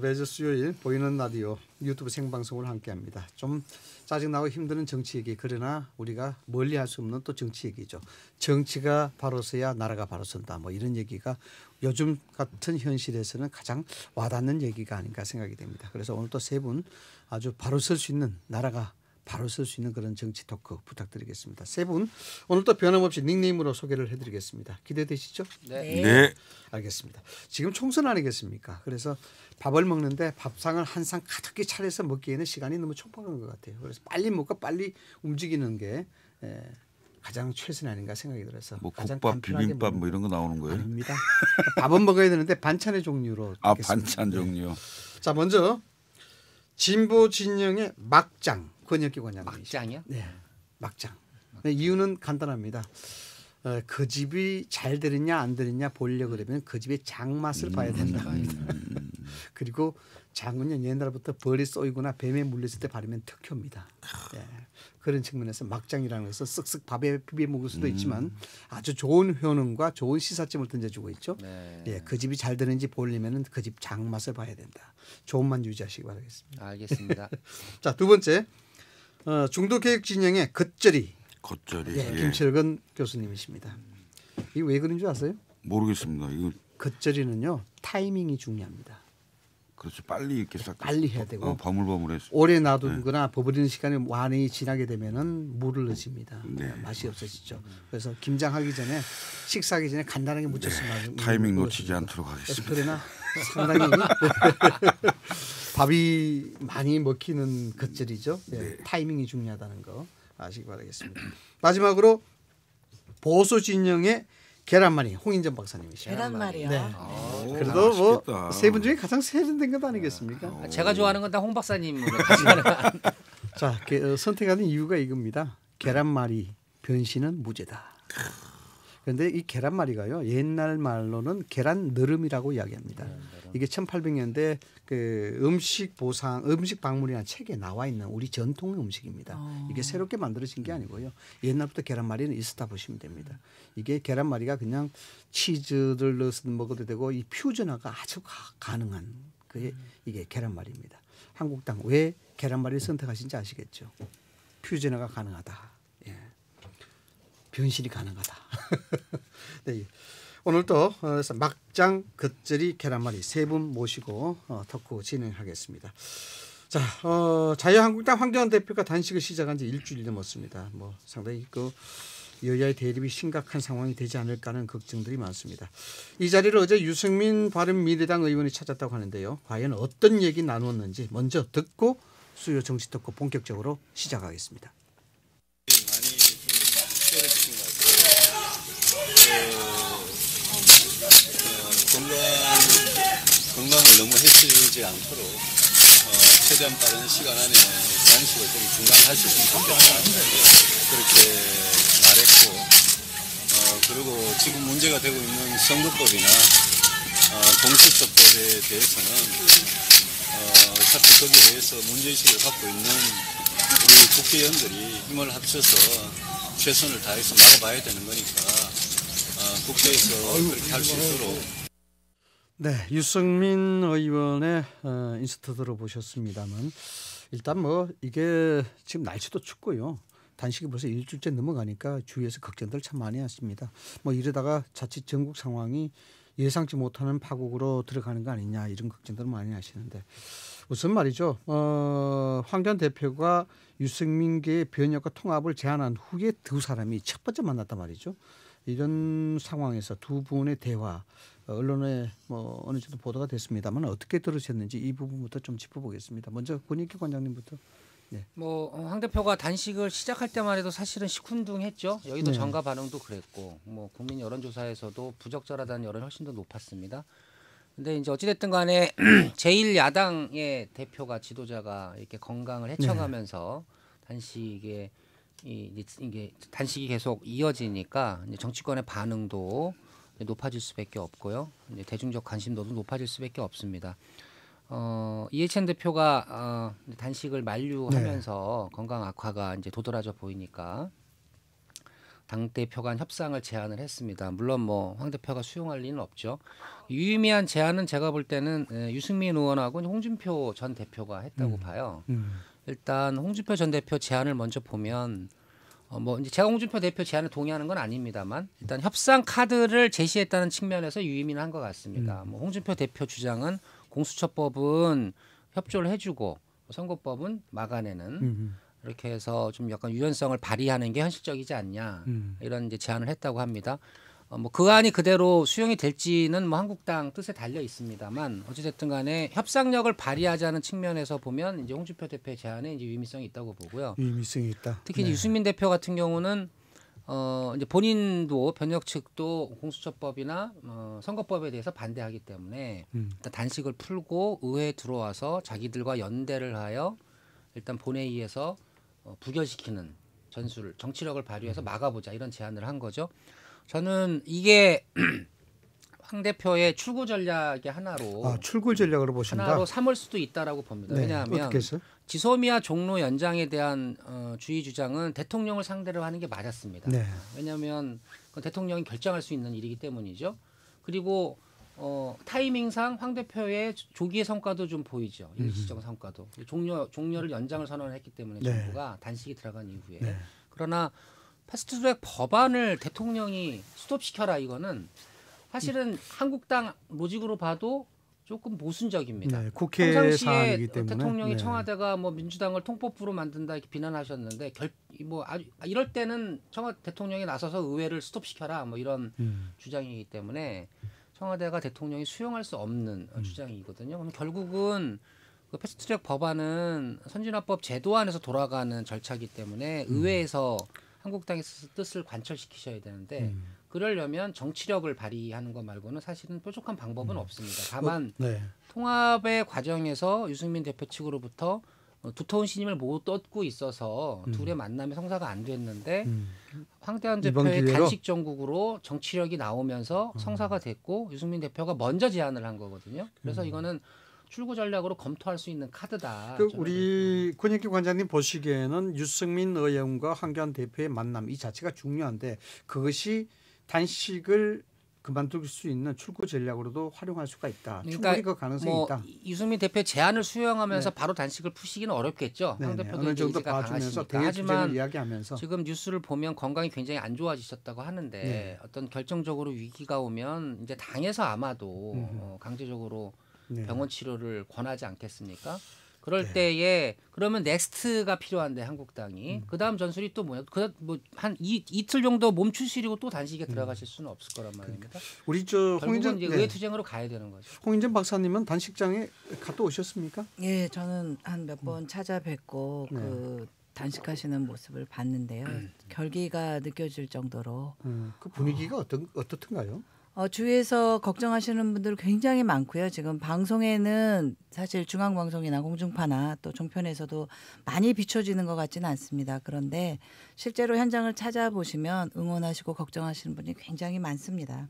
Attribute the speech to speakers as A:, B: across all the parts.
A: 매주 수요일 보이는 라디오 유튜브 생방송을 함께합니다. 좀 짜증나고 힘드는 정치 얘기 그러나 우리가 멀리할 수 없는 또 정치 얘기죠. 정치가 바로서야 나라가 바로선다. 뭐 이런 얘기가 요즘 같은 현실에서는 가장 와닿는 얘기가 아닌가 생각이 됩니다. 그래서 오늘 또 세 분 아주 바로설 수 있는 나라가 바로 쓸 수 있는 그런 정치 토크 부탁드리겠습니다. 세 분 오늘도 변함없이 닉네임으로 소개를 해드리겠습니다. 기대되시죠? 네. 네. 네. 알겠습니다. 지금 총선 아니겠습니까? 그래서 밥을 먹는데 밥상을 한 상 가득히 차려서 먹기에는 시간이 너무 촉박한 것 같아요. 그래서 빨리 먹고 빨리 움직이는 게 에, 예, 가장 최선 아닌가 생각이 들어서 뭐 국밥, 비빔밥 뭐 이런 거 나오는 거예요? 아닙니다. 그러니까 밥은 먹어야 되는데 반찬의 종류로 아 듣겠습니다.
B: 반찬 종류. 네.
A: 자 먼저 진보 진영의 막장 권혁기 권양. 막장이요? 네, 막장. 막장. 네, 이유는 간단합니다. 어, 그 집이 잘 되느냐 안 되느냐 보려 음. 그러면 그 집의 장맛을 음, 봐야 음, 된다 니다 음, 그리고 장은 옛날부터 벌이 쏘이거나 뱀에 물렸을 때 바르면 특효입니다. 예. 그런 측면에서 막장이라는 것은 쓱쓱 밥에 비벼 먹을 수도 있지만 아주 좋은 효능과 좋은 시사점을 던져주고 있죠. 네. 예, 그 집이 잘 되는지 보려면그 집 장맛을 봐야 된다. 좋은만 유지하시기 바라겠습니다. 알겠습니다. 자두 번째 어, 중도개혁 진영의 겉절이.
B: 겉절이. 예, 예.
A: 김철근 예. 교수님이십니다. 이왜 그런 줄 아세요?
B: 모르겠습니다. 이거
A: 겉절이는요 타이밍이 중요합니다. 그렇죠. 빨리 이렇게 싹 빨리 해야 되고 어,
B: 버물버물해서 오래 놔두거나
A: 네. 버무리는 시간이 완연 지나게 되면은 물을 네. 넣습니다. 네. 맛이 없어지죠. 그래서 김장하기 전에 식사하기 전에 간단하게 무쳤으면 네. 타이밍 놓치지 않도록 하겠습니다. 그러나 상당히 뭐 밥이 많이 먹히는 것들이죠. 네. 네. 타이밍이 중요하다는 거 아시기 바라겠습니다. 마지막으로 보수 진영의 계란말이 홍인전 박사님이시죠. 계란말이요. 네. 아, 그래도 뭐 세 분 중에 가장 세련된 것 아니겠습니까? 아, 제가 좋아하는
C: 건 다 홍 박사님으로
A: 자 그, 선택하는 이유가 이겁니다. 계란말이 변신은 무죄다. 그런데 이 계란말이가요 옛날 말로는 계란 너름이라고 이야기합니다. 네. 이게 1800년대 그 음식 보상 음식 박물이라는 책에 나와 있는 우리 전통 음식입니다. 어. 이게 새롭게 만들어진 게 아니고요. 옛날부터 계란말이는 있었다 보시면 됩니다. 이게 계란말이가 그냥 치즈를 넣어서 먹어도 되고 이 퓨전화가 아주 가, 가능한 그게 음. 이게 계란말이입니다. 한국당 왜 계란말이를 선택하신지 아시겠죠? 퓨전화가 가능하다. 예. 변신이 가능하다. 네. 오늘도 어, 막장 겉절이 계란말이 세 분 모시고 어, 덕후 진행하겠습니다. 자, 어, 자유한국당 황교안 대표가 단식을 시작한 지일주일 넘었습니다. 뭐 상당히 그 여야의 대립이 심각한 상황이 되지 않을까 는 걱정들이 많습니다. 이 자리를 어제 유승민 바른미래당 의원이 찾았다고 하는데요. 과연 어떤 얘기 나누었는지 먼저 듣고 수요 정치 덕후 본격적으로 시작하겠습니다.
B: 건강을 너무 해치지 않도록 어, 최대한 빠른 시간 안에 자식을좀 중단할 수 있는 방법을 그렇게 말했고 어, 그리고 지금 문제가 되고 있는 선거법이나 어, 공수처법에 대해서는 어, 어차피 거기에 대해서 문제의식을 갖고 있는 우리 국회의원들이
C: 힘을 합쳐서 최선을 다해서 막아봐야 되는 거니까 어, 국회에서 그렇게 할 수 있도록
A: 네, 유승민 의원의 어, 인스트 들어보셨습니다만 일단 뭐 이게 지금 날씨도 춥고요. 단식이 벌써 일주일째 넘어가니까 주위에서 걱정들 참 많이 하십니다. 뭐 이러다가 자칫 전국 상황이 예상치 못하는 파국으로 들어가는 거 아니냐 이런 걱정들 을 많이 하시는데 우선 말이죠. 어, 황전 대표가 유승민계의 변혁과 통합을 제안한 후에 두 사람이 첫 번째 만났단 말이죠. 이런 상황에서 두 분의 대화 어, 언론에 뭐 어느 정도 보도가 됐습니다만 어떻게 들으셨는지 이 부분부터 좀 짚어보겠습니다. 먼저 권익기 관장님부터. 네.
C: 뭐황 어, 대표가 단식을 시작할 때만 해도 사실은 시큰둥했죠. 여기도 네. 전가 반응도 그랬고 뭐 국민 여론조사에서도 부적절하다는 여론이 훨씬 더 높았습니다. 근데 이제 어찌됐든 간에 제일 야당의 대표가 지도자가 이렇게 건강을 네. 해쳐가면서 네. 단식에 이, 이게 단식이 계속 이어지니까 이제 정치권의 반응도 높아질 수밖에 없고요. 이제 대중적 관심도도 높아질 수밖에 없습니다. 어, 이해찬 대표가 어, 단식을 만류하면서 네. 건강 악화가 이제 도드라져 보이니까 당 대표 간 협상을 제안을 했습니다. 물론 뭐 황 대표가 수용할 리는 없죠. 유의미한 제안은 제가 볼 때는 예, 유승민 의원하고 홍준표 전 대표가 했다고 음. 봐요. 음. 일단 홍준표 전 대표 제안을 먼저 보면 어, 뭐 이제 제가 홍준표 대표 제안에 동의하는 건 아닙니다만 일단 협상 카드를 제시했다는 측면에서 유의미한 는것 같습니다. 음. 뭐 홍준표 대표 주장은 공수처법은 협조를 해주고 선거법은 막아내는 음, 음. 이렇게 해서 좀 약간 유연성을 발휘하는 게 현실적이지 않냐 음. 이런 이제 제안을 했다고 합니다. 어, 뭐 그안이 그대로 수용이 될지는 뭐 한국당 뜻에 달려 있습니다만 어찌됐든 간에 협상력을 발휘하자는 측면에서 보면 이제 홍준표 대표의 제안에 이제 유의미성이 있다고 보고요.
A: 유의미성이 있다. 특히 네.
C: 유승민 대표 같은 경우는 어 이제 본인도 변혁 측도 공수처법이나 어 선거법에 대해서 반대하기 때문에 음. 일단 단식을 풀고 의회에 들어와서 자기들과 연대를 하여 일단 본회의에서 어, 부결시키는 전술 정치력을 발휘해서 음. 막아보자 이런 제안을 한 거죠. 저는 이게 황 대표의 출구 전략의 하나로 아,
A: 출구 전략으로 보신다. 하나로
C: 삼을 수도 있다라고 봅니다. 네. 왜냐하면 지소미아 종로 연장에 대한 어, 주의 주장은 대통령을 상대로 하는 게 맞았습니다. 네. 왜냐하면 그 대통령이 결정할 수 있는 일이기 때문이죠. 그리고 어, 타이밍상 황 대표의 조기의 성과도 좀 보이죠. 일시적 성과도 종료 종료를 연장을 선언했기 때문에 네. 정부가 단식이 들어간 이후에 네. 그러나 패스트트랙 법안을 대통령이 스톱시켜라 이거는 사실은 한국당 로직으로 봐도 조금 모순적입니다 네, 국회 상황이기 때문에 대통령이 네. 청와대가 뭐 민주당을 통법부로 만든다 이렇게 비난하셨는데 결뭐 아, 이럴 때는 청와 대통령이 나서서 의회를 스톱시켜라 뭐 이런 음. 주장이기 때문에 청와대가 대통령이 수용할 수 없는 음. 주장이거든요. 그럼 결국은 그 패스트트랙 법안은 선진화법 제도 안에서 돌아가는 절차이기 때문에 음. 의회에서 한국당에서 뜻을 관철시키셔야 되는데 음. 그러려면 정치력을 발휘하는 것 말고는 사실은 뾰족한 방법은 음. 없습니다. 다만 어, 네. 통합의 과정에서 유승민 대표 측으로부터 어, 두터운 신임을 못 얻고 있어서 음. 둘의 만남이 성사가 안 됐는데 음. 황대안 대표의 단식 정국으로 정치력이 나오면서 음. 성사가 됐고
A: 유승민 대표가 먼저 제안을 한 거거든요.
C: 그래서 음. 이거는 출구 전략으로 검토할 수 있는 카드다. 그
A: 우리 권익기 관장님 보시기에는 유승민 의원과 황교안 대표의 만남 이 자체가 중요한데 그것이 단식을 그만둘 수 있는 출구 전략으로도 활용할 수가 있다. 그러니까 충분히 그 가능성이 뭐 있다.
C: 유승민 대표 제안을 수용하면서 네. 바로 단식을 푸시기는 어렵겠죠. 황 대표도 어느 정도 봐주면서 하지만 이야기하면서 지금 뉴스를 보면 건강이 굉장히 안 좋아지셨다고 하는데 네. 어떤 결정적으로 위기가 오면 이제 당에서 아마도 어, 강제적으로 네. 병원 치료를 권하지 않겠습니까? 그럴 네. 때에 그러면 넥스트가 필요한데 한국당이 음. 그다음 전술이 또 뭐야? 그뭐한 이틀 정도 몸추시리고 또 단식에 음. 들어가실 수는 없을 거란 말입니다. 그러니까. 우리 저 홍인전 이제 네. 의회 투쟁으로 가야
A: 되는 거죠.
D: 홍인전 박사님은 단식장에 갔다 오셨습니까? 예, 저는 한 몇번 음. 찾아뵙고 네. 그 단식하시는 모습을 봤는데요. 음. 결기가 느껴질 정도로 음. 그 어. 분위기가 어. 어떤 어떻든가요? 어, 주위에서 걱정하시는 분들 굉장히 많고요. 지금 방송에는 사실 중앙방송이나 공중파나 또 종편에서도 많이 비춰지는 것 같지는 않습니다. 그런데 실제로 현장을 찾아보시면 응원하시고 걱정하시는 분이 굉장히 많습니다.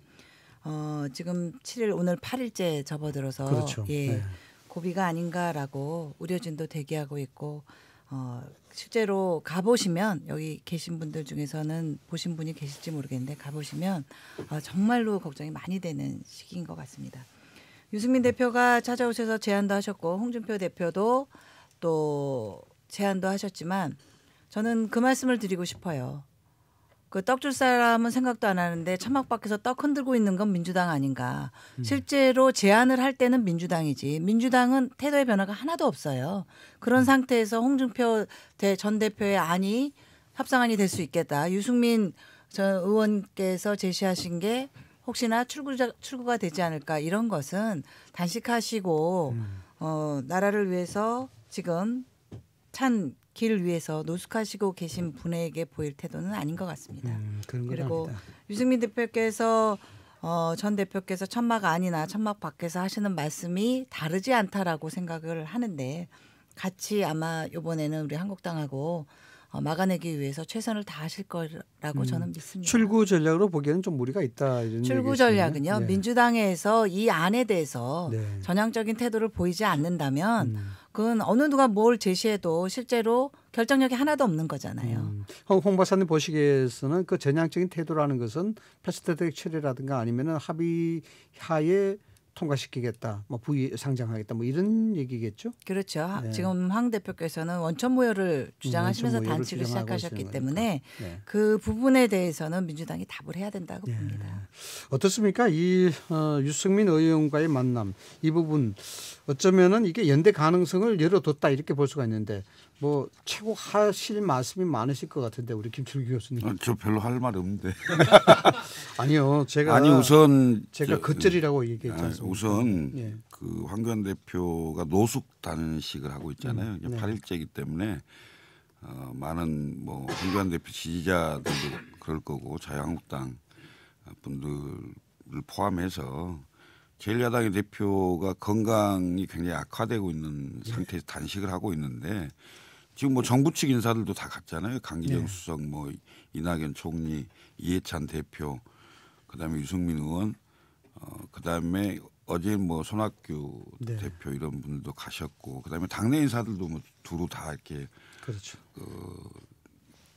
D: 어, 지금 7일 오늘 8일째 접어들어서 그렇죠. 예, 네. 고비가 아닌가라고 우려진도 대기하고 있고 어, 실제로 가보시면 여기 계신 분들 중에서는 보신 분이 계실지 모르겠는데 가보시면 어, 정말로 걱정이 많이 되는 시기인 것 같습니다. 유승민 대표가 찾아오셔서 제안도 하셨고 홍준표 대표도 또 제안도 하셨지만 저는 그 말씀을 드리고 싶어요. 그떡줄 사람은 생각도 안 하는데 천막 밖에서 떡 흔들고 있는 건 민주당 아닌가. 음. 실제로 제안을 할 때는 민주당이지. 민주당은 태도의 변화가 하나도 없어요. 그런 음. 상태에서 홍준표 전 대표의 안이 협상안이 될 수 있겠다. 유승민 전 의원께서 제시하신 게 혹시나 출구자, 출구가 되지 않을까 이런 것은 단식하시고 음. 어, 나라를 위해서 지금 찬 길을 위해서 노숙하시고 계신 분에게 보일 태도는 아닌 것 같습니다.
A: 음, 그리고
D: 합니다. 유승민 대표께서 어, 전 대표께서 천막 안이나 천막 밖에서 하시는 말씀이 다르지 않다라고 생각을 하는데 같이 아마 이번에는 우리 한국당하고 어, 막아내기 위해서 최선을 다하실 거라고 음. 저는 믿습니다.
A: 출구 전략으로 보기에는 좀 무리가 있다 이런 출구 전략은요 네.
D: 민주당에서 이 안에 대해서 네. 전향적인 태도를 보이지 않는다면 음. 그건 어느 누가 뭘 제시해도 실제로 결정력이 하나도 없는 거잖아요. 음.
A: 홍 박사님 보시기에서는 그 전향적인 태도라는 것은 패스트트랙 처리라든가 아니면 합의 하에 통과시키겠다, 뭐부위 상장하겠다, 뭐 이런 얘기겠죠.
D: 그렇죠. 네. 지금 황 대표께서는 원천 무효를 주장하시면서 원천 단식을 시작하셨기 때문에 네. 그 부분에 대해서는 민주당이 답을 해야 된다고 네. 봅니다.
A: 어떻습니까? 이 어, 유승민 의원과의 만남 이 부분 어쩌면은 이게 연대 가능성을 열어뒀다 이렇게 볼 수가 있는데 뭐 최고 하실 말씀이 많으실 것 같은데 우리 김철규 교수님. 아, 저 별로 할 말 없는데. 아니요, 제가 아니 우선 제가 겉절이라고 음, 얘기했잖아요. 우선 네.
B: 그 황교안 대표가 노숙 단식을 하고 있잖아요. 음, 네. 8일째이기 때문에 어, 많은 뭐 황교안 대표 지지자들도 그럴 거고 자유한국당 분들을 포함해서 제일야당의 대표가 건강이 굉장히 악화되고 있는 예. 상태에서 단식을 하고 있는데 지금 뭐 정부 측 인사들도 다 갔잖아요. 강기정 네. 수석, 뭐 이낙연 총리, 이해찬 대표, 그다음에 유승민 의원, 어, 그다음에 어제 뭐 손학규 네. 대표 이런 분들도 가셨고, 그다음에 당내 인사들도 뭐 두루 다 이렇게 그렇죠. 그,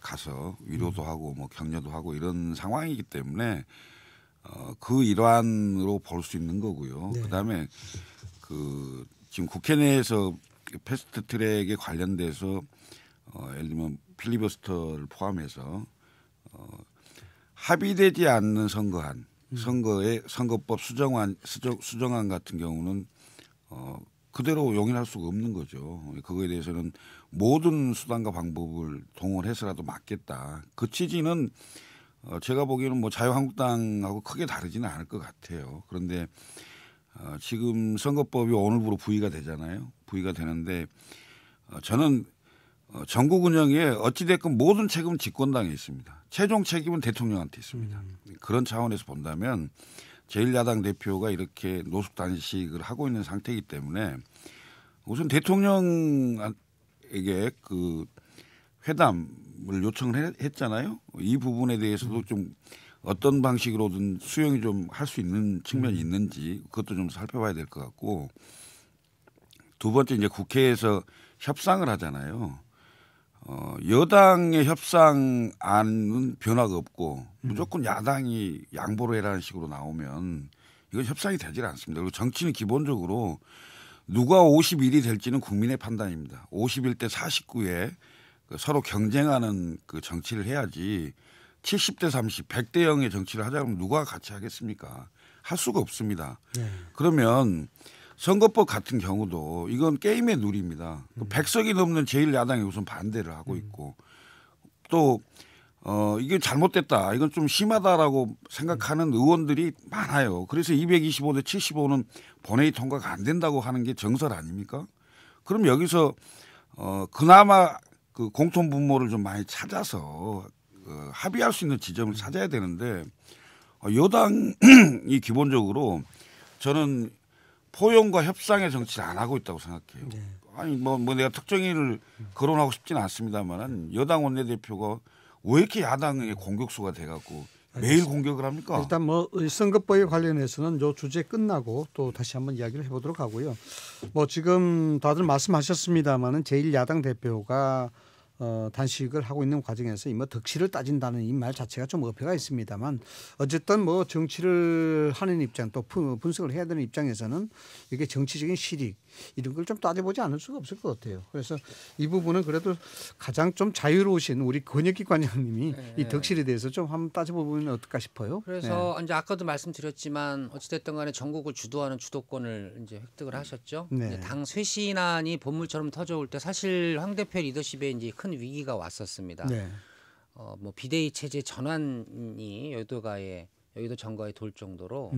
B: 가서 위로도 음. 하고 뭐 격려도 하고 이런 상황이기 때문에 어, 그 일환으로 볼 수 있는 거고요. 네. 그다음에 그 지금 국회 내에서 그 패스트 트랙에 관련돼서 어, 예를 들면 필리버스터를 포함해서 어, 합의되지 않는 선거안, 음. 선거의 선거법 수정안 수정, 수정안 같은 경우는 어, 그대로 용인할 수가 없는 거죠. 그거에 대해서는 모든 수단과 방법을 동원해서라도 막겠다. 그 취지는 어, 제가 보기에는 뭐 자유한국당하고 크게 다르지는 않을 것 같아요. 그런데 어, 지금 선거법이 오늘부로 부의가 되잖아요. 부의가 되는데 어, 저는 어, 전국 운영에 어찌됐건 모든 책임은 집권당에 있습니다. 최종 책임은 대통령한테 있습니다. 음. 그런 차원에서 본다면 제1야당 대표가 이렇게 노숙 단식을 하고 있는 상태이기 때문에 우선 대통령에게 그 회담을 요청을 했잖아요. 이 부분에 대해서도 음. 좀 어떤 방식으로든 수용이 좀 할 수 있는 측면이 있는지 그것도 좀 살펴봐야 될 것 같고 두 번째 이제 국회에서 협상을 하잖아요. 어, 여당의 협상안은 변화가 없고 음. 무조건 야당이 양보를 해라는 식으로 나오면 이건 협상이 되질 않습니다. 그리고 정치는 기본적으로 누가 51이 될지는 국민의 판단입니다. 51대 49에 그 서로 경쟁하는 그 정치를 해야지 70대 30, 100대 0의 정치를 하자면 누가 같이 하겠습니까? 할 수가 없습니다. 네. 그러면 선거법 같은 경우도 이건 게임의 룰입니다. 그 음. 100석이 넘는 제1야당이 우선 반대를 하고 음. 있고 음. 또 어, 이게 잘못됐다. 이건 좀 심하다라고 생각하는 음. 의원들이 많아요. 그래서 225대 75는 본회의 통과가 안 된다고 하는 게 정설 아닙니까? 그럼 여기서 어, 그나마 그 공통 분모를 좀 많이 찾아서 어, 합의할 수 있는 지점을 찾아야 되는데 어, 여당이 기본적으로 저는 포용과 협상의 정치를 안 하고 있다고 생각해요. 네. 아니 뭐, 뭐 내가 특정인을 거론하고 싶지는 않습니다만은 여당 원내대표가 왜 이렇게 야당의 공격수가 돼갖고 매일 공격을 합니까? 일단 뭐 선거법에
A: 관련해서는 요 주제 끝나고 또 다시 한번 이야기를 해보도록 하고요. 뭐 지금 다들 말씀하셨습니다만은 제일 야당 대표가 어, 단식을 하고 있는 과정에서 이 뭐 덕치를 따진다는 이 말 자체가 좀 어폐가 있습니다만 어쨌든 뭐 정치를 하는 입장 또 분석을 해야 되는 입장에서는 이게 정치적인 실익 이런 걸 좀 따져보지 않을 수가 없을 것 같아요. 그래서 이 부분은 그래도 가장 좀 자유로우신 우리 권혁기관장님이 네. 이 덕실에 대해서 좀 한번 따져보면 어떨까 싶어요. 그래서
C: 네. 이제 아까도 말씀드렸지만 어찌됐든 간에 전국을 주도하는 주도권을 이제 획득을 하셨죠. 네. 당 쇄신안이 본물처럼 터져올 때 사실 황 대표 리더십에 이제 큰 위기가 왔었습니다. 네. 어, 뭐 비대위 체제 전환이 여의도가에 여의도 정가에 돌 정도로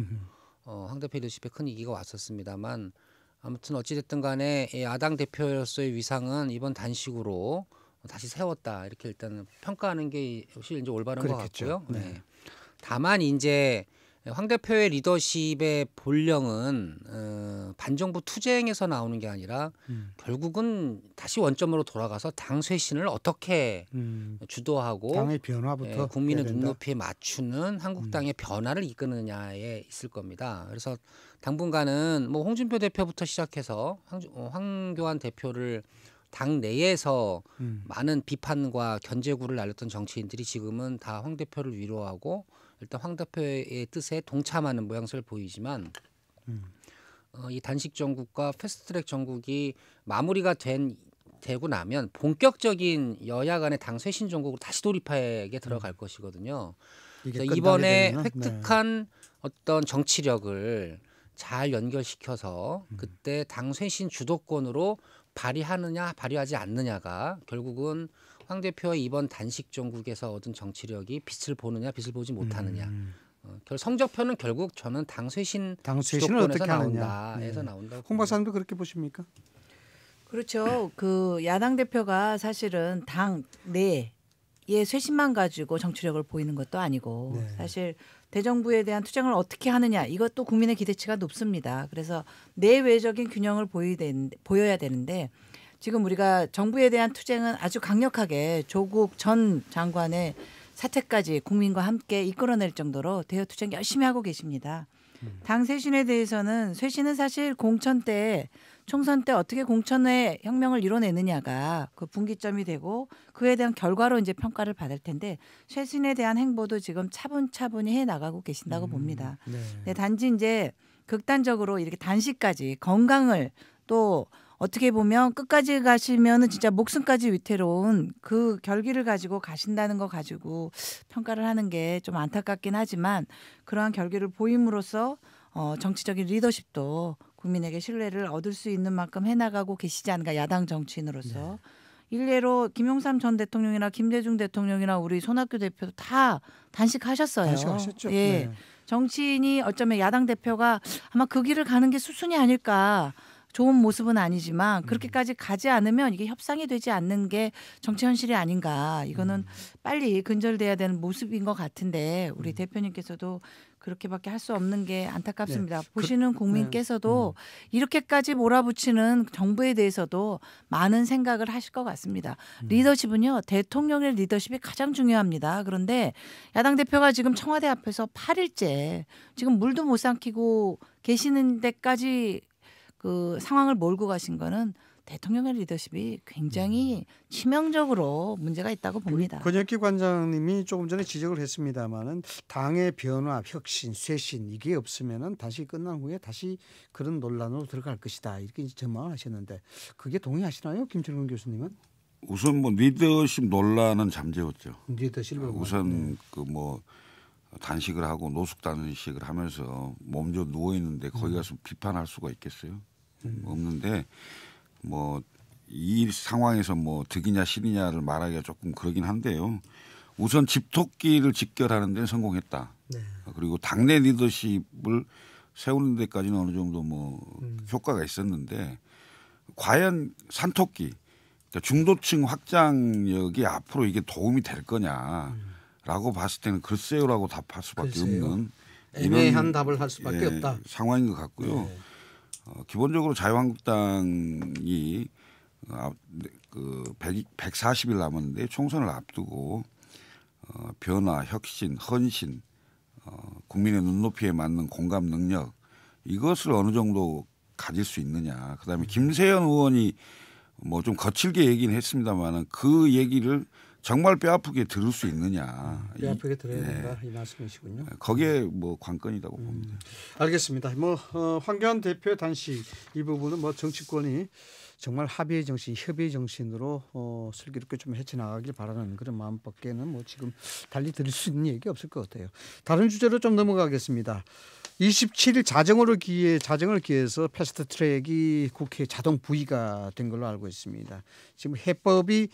C: 어, 황 대표 리더십에 큰 위기가 왔었습니다만 아무튼 어찌됐든 간에 야당 대표로서의 위상은 이번 단식으로 다시 세웠다 이렇게 일단 평가하는 게 역시 이제 올바른 그렇겠죠. 것 같고요. 네. 네. 다만 이제 황 대표의 리더십의 본령은 어, 반정부 투쟁에서 나오는 게 아니라 음. 결국은 다시 원점으로 돌아가서 당 쇄신을 어떻게 음. 주도하고 당의 변화부터 예, 국민의 눈높이에 맞추는 한국당의 음. 변화를 이끄느냐에 있을 겁니다. 그래서 당분간은 뭐 홍준표 대표부터 시작해서 황, 어, 교안 대표를 당 내에서 음. 많은 비판과 견제구를 날렸던 정치인들이 지금은 다 황 대표를 위로하고 일단 황 대표의 뜻에 동참하는 모양새를 보이지만 음. 어, 이 단식 정국과 패스트트랙 정국이 마무리가 된 되고 나면 본격적인 여야 간의 당 쇄신 정국으로 다시 돌입하게 들어갈 음. 것이거든요. 이번에 네. 획득한 네. 어떤 정치력을 잘 연결시켜서 음. 그때 당 쇄신 주도권으로 발휘하느냐 발휘하지 않느냐가 결국은 황 대표의 이번 단식 정국에서 얻은 정치력이 빛을 보느냐 빛을 보지 못하느냐 음. 어, 결 성적표는 결국
D: 저는 당 쇄신
A: 당 쇄신을 어떻게 나온다 네. 에서 나온다. 홍 박사님도 그렇게 보십니까?
D: 그렇죠. 그 야당 대표가 사실은 당 내의 쇄신만 가지고 정치력을 보이는 것도 아니고 네. 사실 대정부에 대한 투쟁을 어떻게 하느냐 이것도 국민의 기대치가 높습니다. 그래서 내외적인 균형을 보여야 되는데 지금 우리가 정부에 대한 투쟁은 아주 강력하게 조국 전 장관의 사태까지 국민과 함께 이끌어낼 정도로 대여 투쟁 열심히 하고 계십니다. 음. 당 쇄신에 대해서는 쇄신은 사실 공천 때 총선 때 어떻게 공천의 혁명을 이뤄내느냐가 그 분기점이 되고 그에 대한 결과로 이제 평가를 받을 텐데 최신에 대한 행보도 지금 차분차분히 해 나가고 계신다고 음, 봅니다. 네. 네. 단지 이제 극단적으로 이렇게 단식까지 건강을 또 어떻게 보면 끝까지 가시면은 진짜 목숨까지 위태로운 그 결기를 가지고 가신다는 거 가지고 평가를 하는 게 좀 안타깝긴 하지만 그러한 결기를 보임으로써 어, 정치적인 리더십도 국민에게 신뢰를 얻을 수 있는 만큼 해나가고 계시지 않을까 야당 정치인으로서 네. 일례로 김용삼전 대통령이나 김대중 대통령이나 우리 손학규 대표도 다 단식하셨어요. 단식하셨죠. 예. 네. 정치인이 어쩌면 야당 대표가 아마 그 길을 가는 게 수순이 아닐까. 좋은 모습은 아니지만 그렇게까지 음. 가지 않으면 이게 협상이 되지 않는 게 정치 현실이 아닌가 이거는 음. 빨리 근절돼야 되는 모습인 것 같은데 우리 음. 대표님께서도 그렇게밖에 할 수 없는 게 안타깝습니다. 네. 그, 보시는 그, 국민께서도 네. 이렇게까지 몰아붙이는 정부에 대해서도 많은 생각을 하실 것 같습니다. 음. 리더십은요 대통령의 리더십이 가장 중요합니다. 그런데 야당 대표가 지금 청와대 앞에서 8일째 지금 물도 못 삼키고 계시는 데까지 그 상황을 몰고 가신 거는 대통령의 리더십이 굉장히 음. 치명적으로 문제가 있다고 봅니다. 권혁기
A: 관장님이 조금 전에 지적을 했습니다만은 당의 변화, 혁신, 쇄신 이게 없으면은 다시 끝난 후에 다시 그런 논란으로 들어갈 것이다 이렇게 전망을 하셨는데 그게 동의하시나요, 김철훈 교수님은?
B: 우선 뭐 리더십 논란은 잠재웠죠. 리더십 우선 네. 그뭐 단식을 하고 노숙 단식을 하면서 몸져 누워 있는데 거기 음. 가서 음. 비판할 수가 있겠어요? 음. 없는데 뭐이 상황에서 뭐 득이냐 실이냐를 말하기가 조금 그러긴 한데요. 우선 집토끼를 직결하는 데는 성공했다. 네. 그리고 당내 리더십을 세우는 데까지는 어느 정도 뭐 음. 효과가 있었는데 과연 산토끼 그러니까 중도층 확장력이 앞으로 이게 도움이 될 거냐라고 음. 봤을 때는 글쎄요라고 답할 수밖에 글쎄요. 없는 애매한 답을 할 수밖에 예, 없다 상황인 것 같고요. 네. 어, 기본적으로 자유한국당이 어, 그 100, 140일 남았는데 총선을 앞두고 어, 변화, 혁신, 헌신, 어, 국민의 눈높이에 맞는 공감 능력 이것을 어느 정도 가질 수 있느냐. 그다음에 김세현 의원이 뭐 좀 거칠게 얘기는 했습니다만은 그 얘기를 정말 뼈 아프게 들을 수 있느냐. 뼈 아프게 들어야 예. 된다 이
A: 말씀이시군요. 예,
B: 거기에 뭐 관건이라고 음. 봅니다.
A: 알겠습니다. 뭐 어, 황교안 대표의 단식 이 부분은 뭐 정치권이 정말 합의의 정신, 협의의 정신으로 어, 슬기롭게 좀 헤쳐나가길 바라는 그런 마음밖에는 뭐 지금 달리 들을 수 있는 얘기 없을 것 같아요. 다른 주제로 좀 넘어가겠습니다. 27일 자정으로 기해 자정을 기해서 패스트 트랙이 국회 자동 부의가 된 걸로 알고 있습니다. 지금 해법이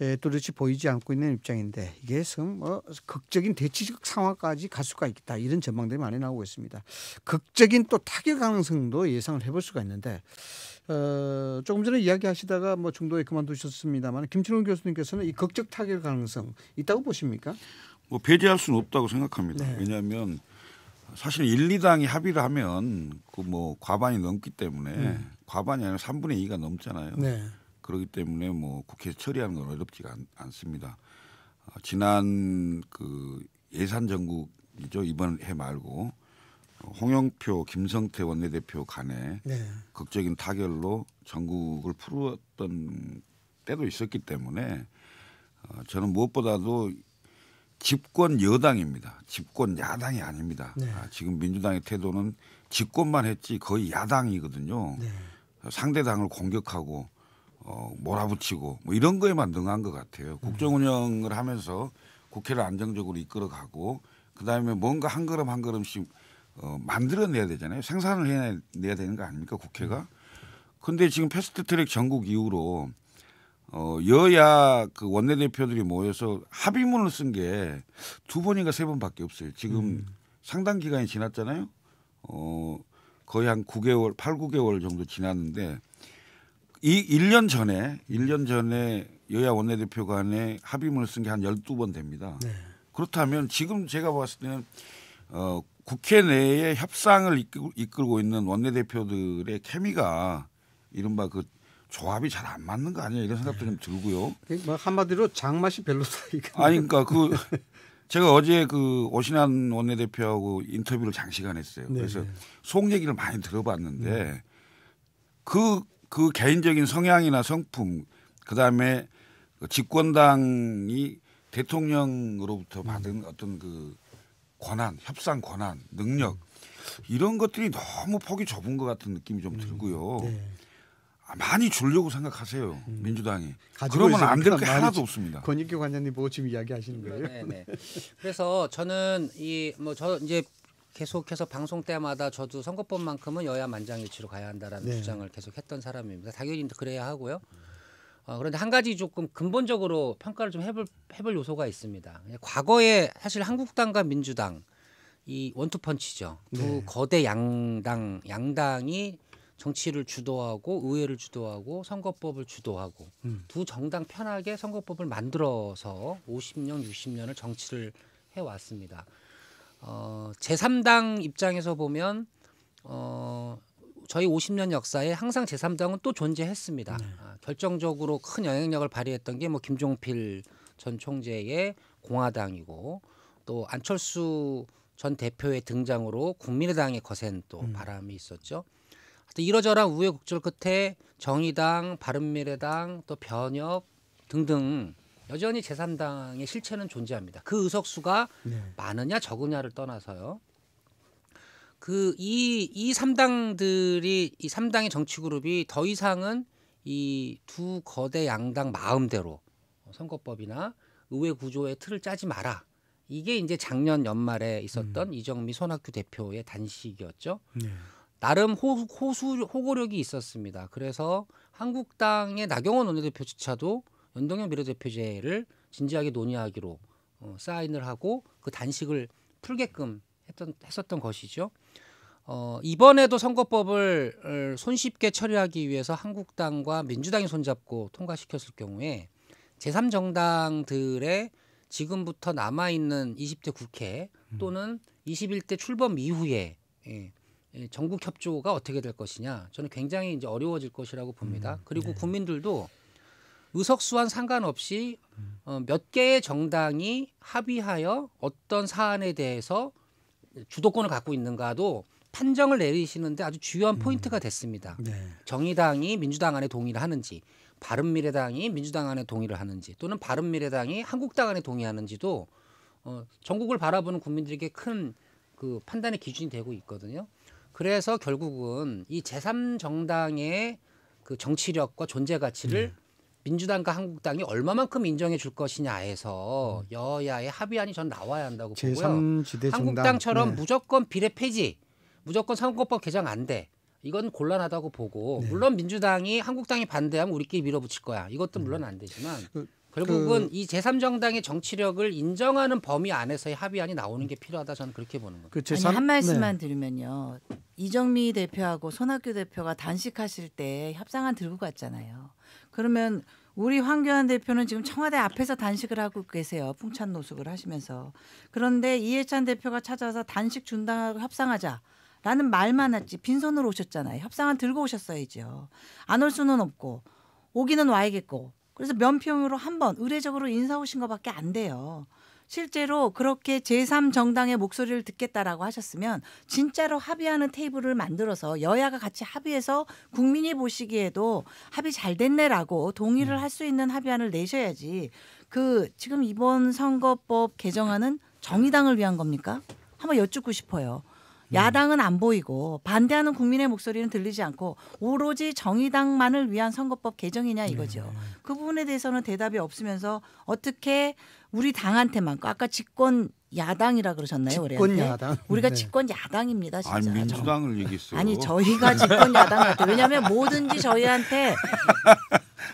A: 에, 뚜렷이 보이지 않고 있는 입장인데 이게 지금 뭐 어, 극적인 대치적 상황까지 갈 수가 있다 이런 전망들이 많이 나오고 있습니다. 극적인 또 타격 가능성도 예상을 해볼 수가 있는데 어, 조금 전에 이야기하시다가 뭐 중도에 그만두셨습니다만 김철웅 교수님께서는 이 극적 타격 가능성
B: 있다고 보십니까? 뭐 배제할 수는 없다고 생각합니다. 네. 왜냐하면 사실 1, 2당이 합의를 하면 그 뭐 과반이 넘기 때문에 네. 과반이 아니라 3분의 2가 넘잖아요. 네. 그렇기 때문에 뭐국회 처리하는 건 어렵지가 않, 습니다 어, 지난 그 예산 정국이죠 이번 해 말고 어, 홍영표 김성태 원내대표 간에 네. 극적인 타결로 정국을 풀었던 때도 있었기 때문에 어, 저는 무엇보다도 집권 여당입니다. 집권 야당이 아닙니다. 네. 아, 지금 민주당의 태도는 집권만 했지 거의 야당이거든요. 네. 상대당을 공격하고 어, 몰아붙이고 뭐 이런 거에만 능한 것 같아요. 음. 국정 운영을 하면서 국회를 안정적으로 이끌어가고 그다음에 뭔가 한 걸음 한 걸음씩 어, 만들어내야 되잖아요. 생산을 해내야 되는 거 아닙니까 국회가? 근데 지금 패스트트랙 전국 이후로 어, 여야 그 원내대표들이 모여서 합의문을 쓴 게 두 번인가 세 번밖에 없어요. 지금 음. 상당 기간이 지났잖아요. 어, 거의 한 9개월, 8, 9개월 정도 지났는데 이 1년 전에 1년 전에 여야 원내대표 간에 합의문을 쓴 게 한 12번 됩니다. 네. 그렇다면 지금 제가 봤을 때는 어, 국회 내에 협상을 이끌, 고 있는 원내대표들의 케미가 이른바 그 조합이 잘 안 맞는 거 아니야 이런 생각도 네. 좀 들고요. 그 뭐 한마디로 장맛이 별로 사 아니 그러니까 그 제가 어제 그 오신환 원내대표하고 인터뷰를 장시간 했어요. 네, 그래서 네. 속 얘기를 많이 들어봤는데 음. 그그 개인적인 성향이나 성품 그다음에 그 집권당이 대통령으로부터 음. 받은 어떤 그 권한, 협상 권한, 능력 이런 것들이 너무 폭이 좁은 것 같은 느낌이 좀 음. 들고요. 네. 아, 많이 줄려고 생각하세요 음. 민주당이. 그러면 안 될 게 하나도 없습니다.
A: 권익규 관장님 보고 지금 이야기하시는
B: 거예요. 네네. 네, 네.
C: 그래서 저는 이 뭐 저 이제 계속해서 방송 때마다 저도 선거법만큼은 여야 만장일치로 가야 한다라는 네. 주장을 계속했던 사람입니다. 당연히 그래야 하고요. 어, 그런데 한 가지 조금 근본적으로 평가를 좀 해볼 해볼 요소가 있습니다. 과거에 사실 한국당과 민주당 이 원투펀치죠. 두 네. 거대 양당 양당이 정치를 주도하고 의회를 주도하고 선거법을 주도하고 음. 두 정당 편하게 선거법을 만들어서 50년, 60년을 정치를 해 왔습니다. 어, 제3당 입장에서 보면 어, 저희 50년 역사에 항상 제3당은 또 존재했습니다. 네. 아, 결정적으로 큰 영향력을 발휘했던 게 뭐 김종필 전 총재의 공화당이고 또 안철수 전 대표의 등장으로 국민의당의 거센 또 음. 바람이 있었죠. 하여튼 이러저러한 우여곡절 끝에 정의당, 바른미래당, 또 변혁 등등 여전히 제3당의 실체는 존재합니다. 그 의석수가 네. 많으냐 적으냐를 떠나서요. 그 이 이 삼당들이 이 삼당의 정치 그룹이 더 이상은 이 두 거대 양당 마음대로 선거법이나 의회 구조의 틀을 짜지 마라. 이게 이제 작년 연말에 있었던 음. 이정미 손학규 대표의 단식이었죠. 네. 나름 호, 호수 호고력이 있었습니다. 그래서 한국당의 나경원 원내대표조차도 연동형 비례대표제를 진지하게 논의하기로 어, 사인을 하고 그 단식을 풀게끔 했던 했었던 것이죠. 어, 이번에도 선거법을 손쉽게 처리하기 위해서 한국당과 민주당이 손잡고 통과시켰을 경우에 제3정당들의 지금부터 남아있는 20대 국회 음. 또는 21대 출범 이후에 예, 예 전국 협조가 어떻게 될 것이냐 저는 굉장히 이제 어려워질 것이라고 봅니다. 음. 그리고 네. 국민들도 의석수와 상관없이 어, 몇 개의 정당이 합의하여 어떤 사안에 대해서 주도권을 갖고 있는가도 판정을 내리시는데 아주 중요한 음. 포인트가 됐습니다. 네. 정의당이 민주당 안에 동의를 하는지, 바른미래당이 민주당 안에 동의를 하는지, 또는 바른미래당이 한국당 안에 동의하는지도 어, 전국을 바라보는 국민들에게 큰 그 판단의 기준이 되고 있거든요. 그래서 결국은 이 제3정당의 그 정치력과 존재 가치를 네. 민주당과 한국당이 얼마만큼 인정해 줄 것이냐에서 음. 여야의 합의안이 전 나와야 한다고 보고요. 한국당처럼 네. 무조건 비례 폐지, 무조건 선거법 개정 안 돼. 이건 곤란하다고 보고 네. 물론 민주당이 한국당이 반대하면 우리끼리 밀어붙일 거야. 이것도 음. 물론 안 되지만 그, 결국은 그, 이 제3정당의 정치력을 인정하는 범위 안에서의 합의안이 나오는 게 필요하다 저는 그렇게 보는 겁니다.
D: 그 제3, 아니, 한 네. 말씀만 네. 들으면요. 이정미 대표하고 손학규 대표가 단식하실 때 협상안 들고 갔잖아요. 그러면 우리 황교안 대표는 지금 청와대 앞에서 단식을 하고 계세요. 풍찬 노숙을 하시면서. 그런데 이해찬 대표가 찾아서 단식 준하고협상하자 라는 말만 했지 빈손으로 오셨잖아요. 협상안 들고 오셨어야죠. 안 올 수는 없고 오기는 와야겠고. 그래서 면피용으로 한번 의례적으로 인사 오신 것밖에 안 돼요. 실제로 그렇게 제3정당의 목소리를 듣겠다라고 하셨으면 진짜로 합의하는 테이블을 만들어서 여야가 같이 합의해서 국민이 보시기에도 합의 잘 됐네라고 동의를 음. 할수 있는 합의안을 내셔야지 그 지금 이번 선거법 개정안은 정의당을 위한 겁니까? 한번 여쭙고 싶어요. 음. 야당은 안 보이고 반대하는 국민의 목소리는 들리지 않고 오로지 정의당만을 위한 선거법 개정이냐 네. 이거죠. 그 부분에 대해서는 대답이 없으면서 어떻게 우리 당한테만 그 아까 집권 야당이라 그러셨나요? 집권 야당. 우리가 네. 집권 야당입니다. 진짜. 아니
B: 민주당을 얘기했어요. 아니 저희가 집권 야당한테 왜냐하면
D: 뭐든지 저희한테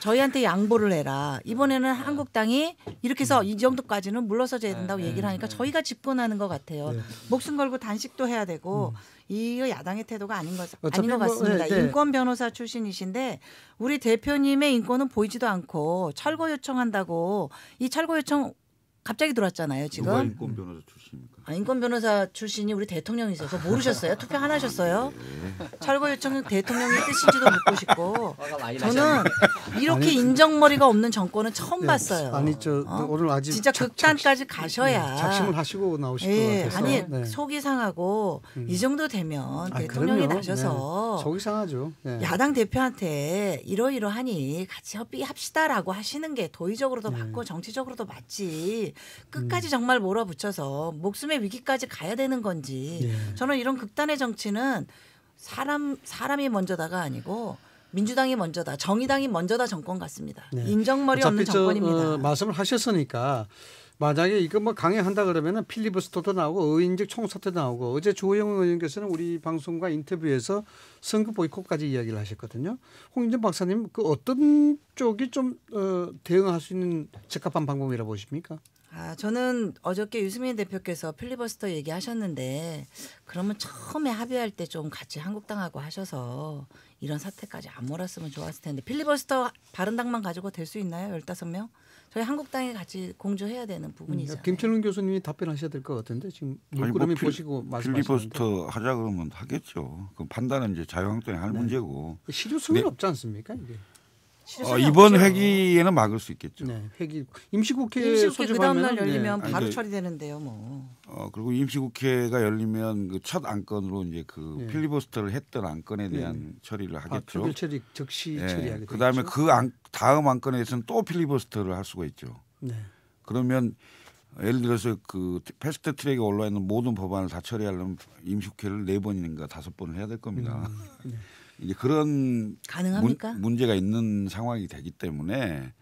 D: 저희한테 양보를 해라. 아. 이번에는 한국당이 이렇게 해서 이 정도까지는 물러서져야 아, 된다고 네, 얘기를 하니까 네. 저희가 집권하는 것 같아요. 네. 목숨 걸고 단식도 해야 되고 음. 이거 야당의 태도가 아닌 것, 아닌 것 뭐, 같습니다. 뭐, 인권 변호사 출신이신데 우리 대표님의 인권은 보이지도 않고 철거 요청한다고 이 철거 요청 갑자기 들어왔잖아요 지금. 누가
B: 인권 변호사 출신?
D: 아, 인권 변호사 출신이 우리 대통령이셔서 모르셨어요? 투표 안 하셨어요? 철거 요청 대통령의 뜻인지도 묻고 싶고 저는 이렇게 그 인정머리가 없는 정권은 처음 네, 봤어요. 아니
A: 저 어? 오늘 아직 진짜
D: 극단까지 가셔야 네, 작심을 하시고 나오실 네, 것 같아서 아니 네. 속이 상하고 음. 이 정도 되면 아, 대통령이 그럼요. 나셔서 네. 속이
A: 상하죠. 네.
D: 야당 대표한테 이러이러하니 같이 협의합시다라고 하시는 게 도의적으로도 맞고 정치적으로도 맞지 음. 끝까지 음. 정말 몰아붙여서 목숨 사의 위기까지 가야 되는 건지 네. 저는 이런 극단의 정치는 사람 사람이 먼저다가 아니고 민주당이 먼저다, 정의당이 먼저다 정권 같습니다. 네. 인정머리 없는 정권입니다.
A: 어, 말씀을 하셨으니까 만약에 이거 뭐 강행한다 그러면 필리버스터도 나오고 의인직 총사태도 나오고 어제 주호영 의원께서는 우리 방송과 인터뷰에서 선거 보이콧까지 이야기를 하셨거든요. 홍인전 박사님 그 어떤 쪽이 좀 어, 대응할 수 있는 적합한 방법이라 보십니까?
D: 아, 저는 어저께 유승민 대표께서 필리버스터 얘기하셨는데 그러면 처음에 합의할 때 좀 같이 한국당하고 하셔서 이런 사태까지 안 몰았으면 좋았을 텐데 필리버스터 바른당만 가지고 될 수 있나요? 열다섯 명 저희 한국당이 같이 공조해야 되는 부분이죠. 음,
A: 김철훈 교수님이 답변하셔야 될 것 같은데 지금 물끄러미 뭐, 뭐 보시고 말씀하시는데.
B: 필리버스터 하자 그러면 하겠죠. 그 판단은 이제 자유한국당이 할 네. 문제고. 실효성은 없지 않습니까?
A: 이게.
D: 어, 이번 없죠. 그렇죠.
B: 회기에는 막을 수 있겠죠.
A: 네, 회기 임시국회 임시국회 그 다음 날 네. 열리면
D: 네. 바로 아니, 처리되는데요, 뭐.
B: 어 그리고 임시국회가 열리면 그 첫 안건으로 이제 그 네. 필리버스터를 했던 안건에 네. 대한 네. 처리를 아, 하겠죠. 아, 처리 즉시 네. 처리하게 그 다음에 그 안, 다음 안건에 대해서는 또 필리버스터를 할 수가 있죠. 네. 그러면 예를 들어서 그 패스트 트랙에 올라 있는 모든 법안을 다 처리하려면 임시국회를 네 번인가 다섯 번을 해야 될 겁니다. 음, 이제 그런 가능합니까? 문, 제가 있는 상황이 되기 때문에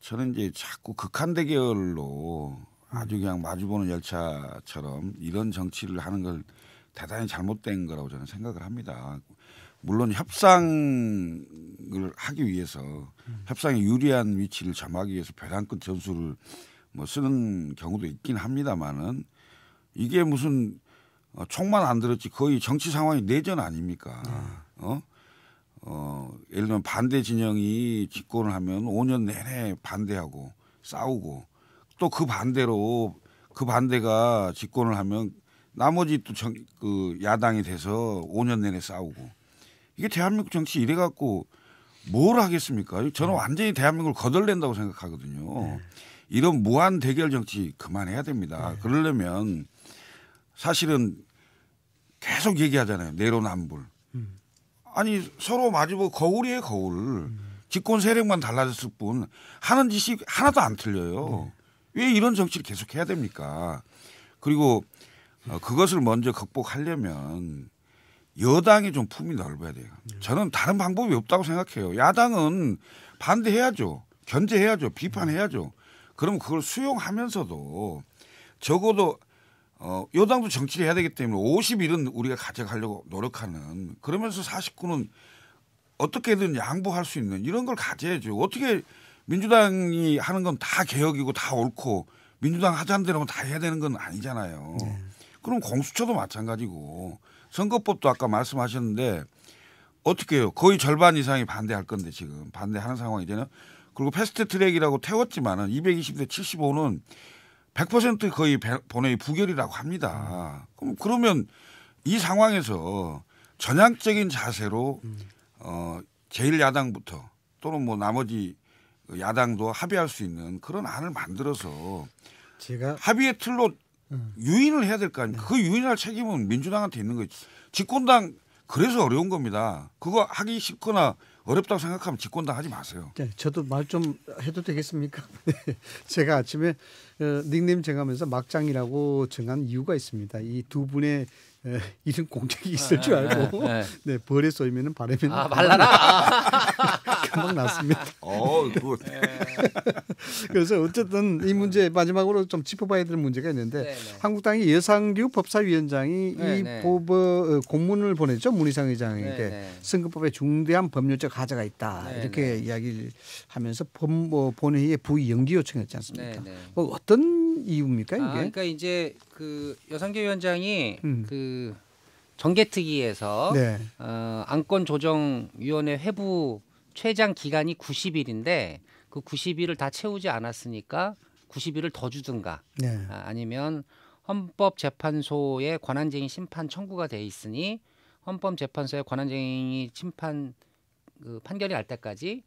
B: 저는 이제 자꾸 극한 대결로 아주 그냥 마주보는 열차처럼 이런 정치를 하는 걸 대단히 잘못된 거라고 저는 생각을 합니다. 물론 협상을 하기 위해서 음. 협상에 유리한 위치를 점하기 위해서 배당끝 전술을 뭐 쓰는 경우도 있긴 합니다만은 이게 무슨 어, 총만 안 들었지 거의 정치 상황이 내전 아닙니까? 음. 어? 어, 예를 들면 반대 진영이 집권을 하면 5년 내내 반대하고 싸우고 또 그 반대로 그 반대가 집권을 하면 나머지 또 정, 그 야당이 돼서 5년 내내 싸우고 이게 대한민국 정치 이래 갖고 뭘 하겠습니까? 저는 네. 완전히 대한민국을 거덜낸다고 생각하거든요. 네. 이런 무한 대결 정치 그만해야 됩니다. 네. 그러려면 사실은 계속 얘기하잖아요. 내로남불. 아니 서로 마주보고 거울이에요 거울. 음. 집권 세력만 달라졌을 뿐 하는 짓이 하나도 안 틀려요. 네. 왜 이런 정치를 계속 해야 됩니까? 그리고 어, 그것을 먼저 극복하려면 여당이 좀 품이 넓어야 돼요. 네. 저는 다른 방법이 없다고 생각해요. 야당은 반대해야죠. 견제해야죠. 비판해야죠. 네. 그럼 그걸 수용하면서도 적어도 어, 여당도 정치를 해야 되기 때문에 50일은 우리가 가져가려고 노력하는 그러면서 49는 어떻게든 양보할 수 있는 이런 걸 가져야죠. 어떻게 민주당이 하는 건 다 개혁이고 다 옳고 민주당 하자는 대로 다 해야 되는 건 아니잖아요. 네. 그럼 공수처도 마찬가지고 선거법도 아까 말씀하셨는데 어떻게 해요? 거의 절반 이상이 반대할 건데 지금 반대하는 상황이 되는 그리고 패스트 트랙이라고 태웠지만은 220대 75는 100% 거의 본회의 부결이라고 합니다. 그럼 그러면 이 상황에서 전향적인 자세로 어, 제1야당부터 또는 뭐 나머지 그 야당도 합의할 수 있는 그런 안을 만들어서 제가 합의의 틀로 음. 유인을 해야 될 거아니까 네. 그 유인할 책임은 민주당한테 있는 거지. 집권당 그래서 어려운 겁니다. 그거 하기 쉽거나 어렵다고 생각하면 기권당 하지 마세요.
A: 네, 저도 말 좀 해도 되겠습니까? 네, 제가 아침에 어, 닉네임 정하면서 막장이라고 정한 이유가 있습니다. 이 두 분의 예, 이런 공책이 아, 있을 줄 아, 알고 아, 네, 벌에 쏘이면 바람에 아, 말라라 금방 났습니다. 어, 굿. 예. 그래서 어쨌든 이 문제 마지막으로 좀 짚어봐야 될 문제가 있는데 네네. 한국당의 예상규 법사위원장이 네네. 이 법어, 네. 공문을 보냈죠 문희상 회장에게 선거법에 네, 네. 중대한 법률적 하자가 있다 네 이렇게 이야기를 하면서 법 뭐, 본회의에 부의 연기 요청했지 않습니까? 뭐 어떤 이유입니까 아, 이게? 아, 그러니까
C: 이제 그여상규 위원장이 음. 그 정개특위에서 네. 어, 안건 조정 위원회 회부 최장 기간이 90일인데 그 90일을 다 채우지 않았으니까 90일을 더 주든가 네. 아, 니면 헌법재판소의 권한쟁의 심판 청구가 돼 있으니 헌법재판소의 권한쟁의 심판 그 판결이 날 때까지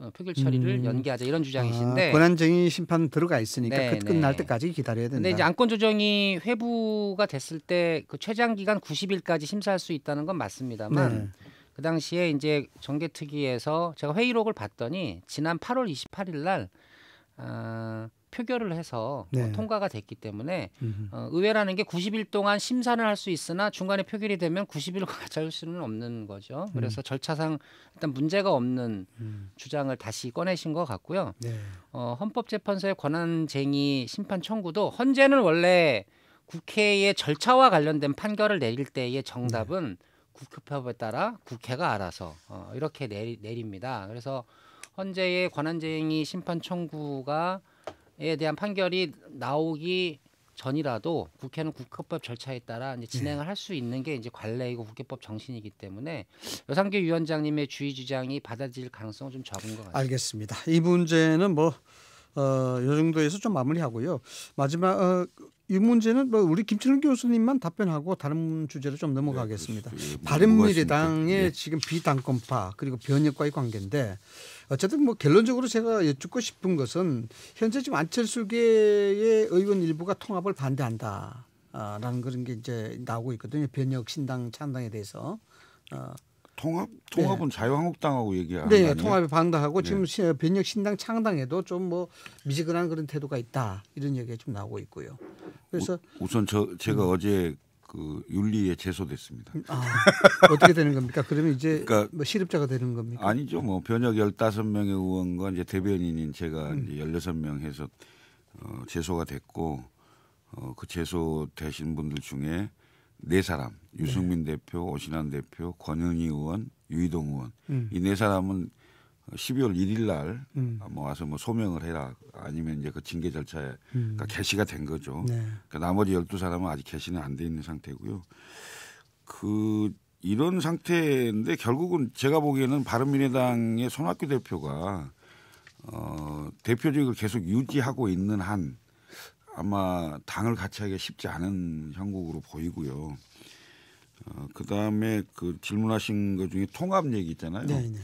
C: 어, 표결 처리를 음. 연기하자 이런 주장이신데 아,
A: 권한쟁의 심판 들어가 있으니까 네, 네. 끝날 네. 때까지 기다려야 된다. 근 이제 안건
C: 조정이 회부가 됐을 때 그 최장 기간 90일까지 심사할 수 있다는 건 맞습니다만 네. 그 당시에 이제 정개특위에서 제가 회의록을 봤더니 지난 8월 28일 날 어, 표결을 해서 뭐 네. 어, 통과가 됐기 때문에 어, 의회라는 게 90일 동안 심사를 할 수 있으나 중간에 표결이 되면 90일과 가짜일 수는 없는 거죠. 음. 그래서 음. 절차상 일단 문제가 없는 음. 주장을 다시 꺼내신 것 같고요. 네. 어, 헌법재판소의 권한쟁의 심판 청구도 헌재는 원래 국회의 절차와 관련된 판결을 내릴 때의 정답은 네. 국회법에 따라 국회가 알아서 어, 이렇게 내리, 내립니다. 그래서 헌재의 권한쟁의 심판 청구가 에 대한 판결이 나오기 전이라도 국회는 국회법 절차에 따라 이제 진행을 네. 할수 있는 게 이제 관례이고 국회법 정신이기 때문에 여상규 위원장님의 주의 주장이 받아들일 가능성은 좀 적은 것 같아요.
A: 알겠습니다. 이 문제는 뭐 어, 정도에서 좀 마무리하고요. 마지막 어, 이 문제는 뭐 우리 김철훈 교수님만 답변하고 다른 주제로 좀 네, 넘어가겠습니다. 네, 바른미래당의 네. 지금 비당권파 그리고 변혁과의 관계인데 어쨌든 뭐 결론적으로 제가 여쭙고 싶은 것은 현재 지금 안철수계의 의원 일부가 통합을 반대한다라는 그런 게 이제 나오고 있거든요. 변혁 신당 창당에
B: 대해서. 어, 통합 네. 통합은 네. 자유한국당하고 얘기하는 네, 통합에 반대하고 네.
A: 지금 변혁 신당 창당에도 좀 뭐 미지근한 그런 태도가 있다 이런 얘기가 좀 나오고
B: 있고요. 그래서 우, 우선 저 제가 음. 어제 그 윤리에 제소됐습니다. 아, 어떻게 되는 겁니까? 그러면 이제 그러니까, 뭐 실업자가 되는 겁니까? 아니죠. 뭐 변혁 열다섯 명의 의원과 이제 대변인인 제가 음. 이제 16명 해서 어, 제소가 됐고 어, 그 제소되신 분들 중에 네 사람 네. 유승민 네. 대표, 오신환 대표, 권은희 의원, 유희동 의원 음. 이네 사람은 12월 1일 날 음. 아, 뭐 와서 뭐 소명을 해라 아니면 이제 그 징계 절차에 음. 그니까 개시가 된 거죠. 네. 그러니까 나머지 12사람은 아직 개시는 안 돼 있는 상태고요. 그 이런 상태인데 결국은 제가 보기에는 바른미래당의 손학규 대표가 어 대표직을 계속 유지하고 있는 한 아마 당을 같이 하기가 쉽지 않은 형국으로 보이고요. 어, 그다음에 그 질문하신 것 중에 통합 얘기 있잖아요. 네네. 네.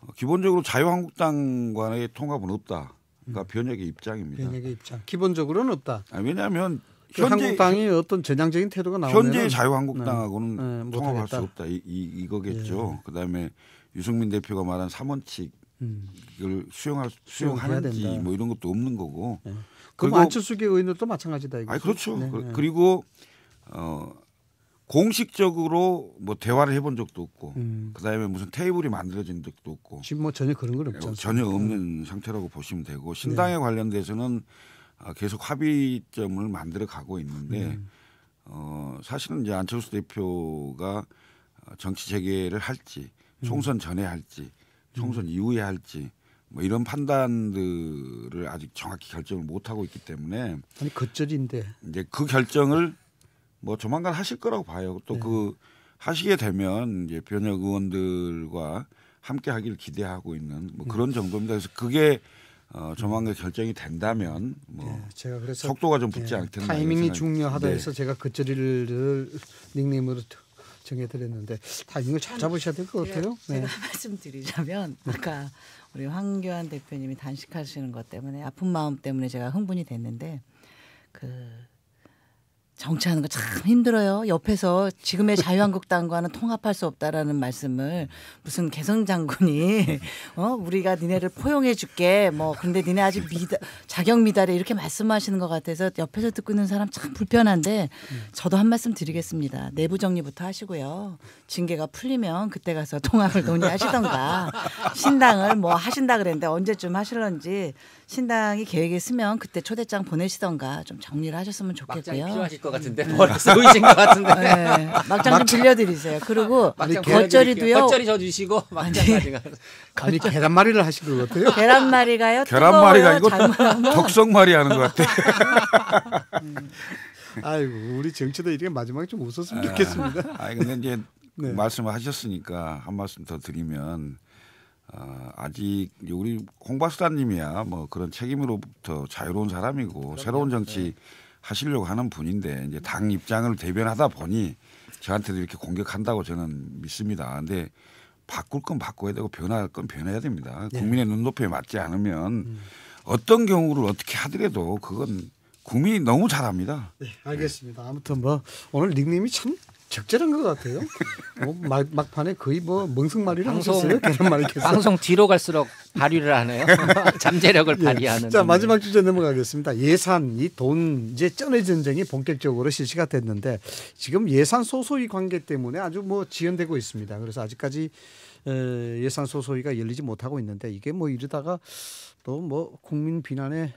B: 어, 기본적으로 자유한국당과의 통합은 없다. 그러니까 음. 변혁의 입장입니다. 변혁의 입장. 기본적으로는 없다. 아 왜냐하면 그 현재 한국당이
A: 어떤 전향적인 태도가
B: 나오면 현재 자유한국당하고는 네. 네, 통합할 수 없다. 이, 이, 거겠죠 예. 그다음에 유승민 대표가 말한 삼원칙을 음. 수용할 수용하는지 뭐 이런 것도 없는 거고. 예. 그리고
A: 안철수계 의원들도 마찬가지다 이거. 아 그렇죠. 네, 그, 네.
B: 그리고 어 공식적으로 뭐 대화를 해본 적도 없고 음. 그다음에 무슨 테이블이 만들어진 적도 없고 지금 뭐 전혀 그런 건 없죠. 어, 전혀 네. 없는 상태라고 보시면 되고 네. 신당에 네. 관련돼서는 어, 계속 합의점을 만들어 가고 있는데 음. 어 사실은 이제 안철수 대표가 어, 정치 재개를 할지 총선 전에 할지 음. 총선 음. 이후에 할지 뭐 이런 판단들을 아직 정확히 결정을 못 하고 있기 때문에 아니 겉절인데 이제 그 결정을 뭐 조만간 하실 거라고 봐요. 또그 네. 그 하시게 되면 이제 변혁 의원들과 함께 하기를 기대하고 있는 뭐 그런 음. 정도입니다. 그래서 그게 어, 조만간 음. 결정이 된다면 뭐 네, 제가 그래서 속도가 좀 붙지 네, 않겠나 타이밍이 중요하다 네. 해서
A: 제가 겉절이를 닉네임으로 정해드렸는데
D: 다이밍을잘 잡으셔야 될 것 같아요. 네. 제가 말씀드리자면 네. 아까 우리 황교안 대표님이 단식하시는 것 때문에 아픈 마음 때문에 제가 흥분이 됐는데 그 정치하는 거 참 힘들어요. 옆에서 지금의 자유한국당과는 통합할 수 없다라는 말씀을 무슨 개성 장군이 어 우리가 니네를 포용해 줄게 뭐 근데 니네 아직 미다, 자격 미달에 이렇게 말씀하시는 것 같아서 옆에서 듣고 있는 사람 참 불편한데 저도 한 말씀 드리겠습니다. 내부 정리부터 하시고요. 징계가 풀리면 그때 가서 통합을 논의하시던가 신당을 뭐 하신다 그랬는데 언제쯤 하실런지 신당이 계획에 으면 그때 초대장 보내시던가 좀 정리를 하셨으면 좋겠고요. 것 같은데 머리서 음. 보이신 것 같은데 네, 막장 좀 빌려드리세요. 그리고 아니, 겉절이도요. 겉절이 저 주시고 막장까지 아니 계란말이를 하시는 것 같아요. 계란말이가요. 계란말이가 이거 적성말이 하는 것 같아.
A: 음. 아이고 우리 정치도이렇게 마지막에 좀 웃었으면 아, 좋겠습니다. 아 근데 이제 네.
B: 말씀하셨으니까 한 말씀 더 드리면 어, 아직 우리 홍 박사님이야 뭐 그런 책임으로부터 자유로운 사람이고 그럼요. 새로운 정치. 네. 하시려고 하는 분인데 이제 당 입장을 대변하다 보니 저한테도 이렇게 공격한다고 저는 믿습니다. 근데 바꿀 건 바꿔야 되고 변할 건 변해야 됩니다. 네. 국민의 눈높이에 맞지 않으면 음. 어떤 경우를 어떻게 하더라도 그건 국민이 너무 잘합니다. 네,
A: 알겠습니다. 아무튼 뭐 오늘 닉네임이참 적절한 것 같아요. 뭐 막, 막판에 거의 뭐 멍석말이를 방어요 방송
C: 뒤로 갈수록 발휘를 하네요. 잠재력을 예. 발휘하는. 자 마지막
A: 주제 넘어가겠습니다. 예산, 이돈 이제 쩐의 전쟁이 본격적으로 실시가 됐는데 지금 예산 소소위 관계 때문에 아주 뭐 지연되고 있습니다. 그래서 아직까지 예산 소소위가 열리지 못하고 있는데 이게 뭐 이러다가 또 뭐 국민 비난에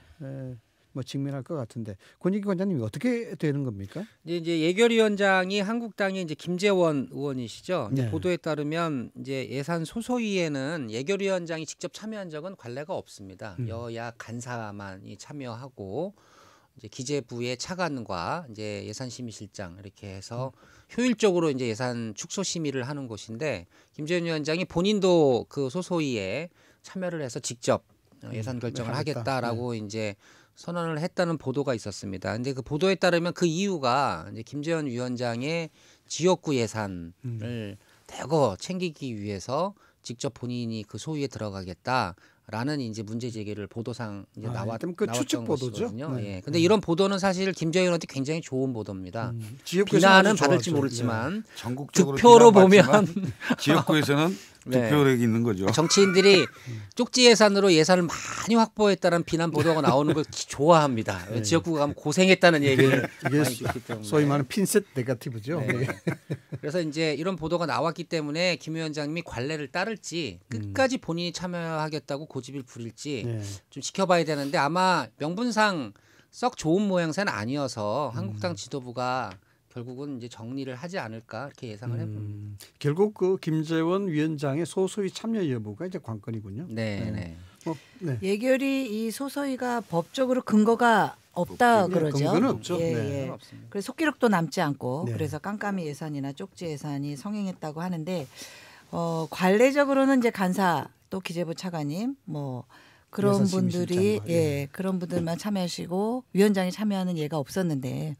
A: 뭐 직면할 것 같은데 권익위 원장님이 어떻게 되는 겁니까?
C: 이제, 이제 예결위원장이 한국당의 이제 김재원 의원이시죠. 네. 보도에 따르면 이제 예산 소소위에는 예결위원장이 직접 참여한 적은 관례가 없습니다. 음. 여야 간사만이 참여하고 이제 기재부의 차관과 이제 예산심의실장 이렇게 해서 음. 효율적으로 이제 예산 축소 심의를 하는 곳인데 김재원 위원장이 본인도 그 소소위에 참여를 해서 직접 음. 예산 네, 결정을 하겠다. 라고 네. 이제 선언을 했다는 보도가 있었습니다. 근데 그 보도에 따르면 그 이유가 이제 김재현 위원장의 지역구 예산을 음. 대거 챙기기 위해서 직접 본인이 그 소유에 들어가겠다. 라는 이제 문제 제기를 보도상 이제 아, 나왔 던그 추측 보도죠. 네. 예. 근데 음. 이런 보도는 사실 김재현한테 굉장히 좋은 보도입니다. 음, 비난은 받을지 모르지만 예. 전국적으로 득표로 보면 지역구에서는 득표력이 네. 있는 거죠. 정치인들이 쪽지 예산으로 예산을 많이 확보했다는 비난 보도가 나오는 걸 좋아합니다. 네. 지역구가 가면 고생했다는 얘기를 이게 많이 듣기 때문에. 소위 말하는
A: 핀셋 네가티브죠. 네. 네.
C: 그래서 이제 이런 보도가 나왔기 때문에 김 위원장님이 관례를 따를지 끝까지 음. 본인이 참여하겠다고 고집을 부릴지 네. 좀 지켜봐야 되는데 아마 명분상 썩 좋은 모양새는 아니어서 한국당 지도부가 결국은 이제 정리를 하지 않을까 이렇게 예상을 해봅니다. 음,
A: 결국 그 김재원 위원장의 소소위 참여 여부가 이제 관건이군요. 네. 네. 네. 어,
D: 네. 예결이 이 소소위가 법적으로 근거가 없다 없죠. 네, 그러죠. 근거는 없죠. 예, 네. 예. 그래서 속기록도 남지 않고 네. 그래서 깜깜이 예산이나 쪽지 예산이 성행했다고 하는데 어, 관례적으로는 이제 간사 또 기재부 차관님 뭐 그런 분들이 예, 예 그런 분들만 참여하시고 위원장이 참여하는 예가 없었는데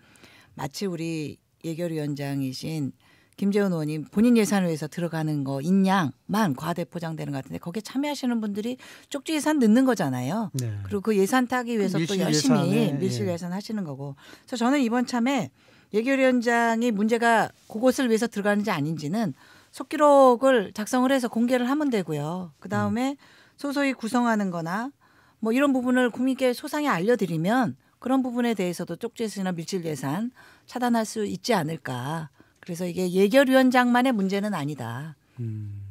D: 마치 우리 예결위원장이신 김재훈 의원님 본인 예산을 위해서 들어가는 거 인양만 과대 포장되는 것 같은데 거기에 참여하시는 분들이 쪽지 예산 넣는 거잖아요. 네. 그리고 그 예산 타기 위해서 또 열심히 예산에, 예. 밀실 예산 하시는 거고. 그래서 저는 이번 참에 예결위원장이 문제가 그것을 위해서 들어가는지 아닌지는 속기록을 작성을 해서 공개를 하면 되고요. 그 다음에 음. 소소히 구성하는 거나 뭐 이런 부분을 국민께 소상히 알려드리면 그런 부분에 대해서도 쪽지에서나 밀실 예산 차단할 수 있지 않을까. 그래서 이게 예결위원장만의 문제는 아니다. 음.